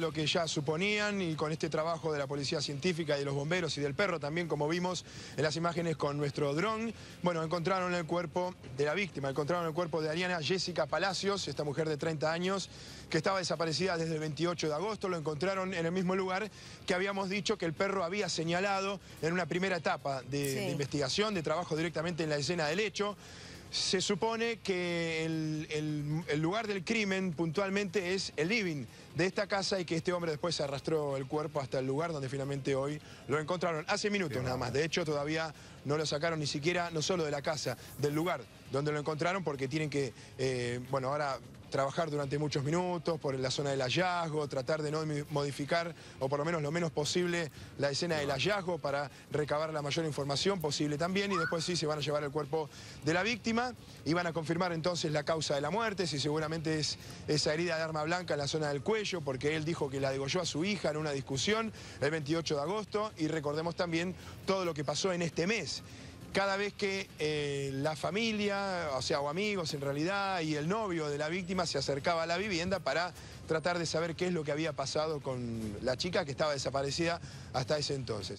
Lo que ya suponían y con este trabajo de la policía científica y de los bomberos y del perro también, como vimos en las imágenes con nuestro dron, bueno, encontraron el cuerpo de la víctima, encontraron el cuerpo de Ariana Jessica Palacios, esta mujer de 30 años que estaba desaparecida desde el 28 de agosto, lo encontraron en el mismo lugar que habíamos dicho que el perro había señalado en una primera etapa de, de investigación, de trabajo directamente en la escena del hecho. Se supone que el, lugar del crimen puntualmente es el living de esta casa y que este hombre después arrastró el cuerpo hasta el lugar donde finalmente hoy lo encontraron. Hace minutos nada más. De hecho, todavía no lo sacaron ni siquiera, no solo de la casa, del lugar donde lo encontraron, porque tienen que, eh, bueno, ahora trabajar durante muchos minutos por la zona del hallazgo, tratar de no modificar o por lo menos lo menos posible la escena del hallazgo para recabar la mayor información posible también y después sí se van a llevar el cuerpo de la víctima y van a confirmar entonces la causa de la muerte, si seguramente es esa herida de arma blanca en la zona del cuello porque él dijo que la degolló a su hija en una discusión el 28 de agosto y recordemos también todo lo que pasó en este mes cada vez que eh, la familia, o sea, o amigos en realidad, y el novio de la víctima se acercaba a la vivienda para tratar de saber qué es lo que había pasado con la chica que estaba desaparecida hasta ese entonces.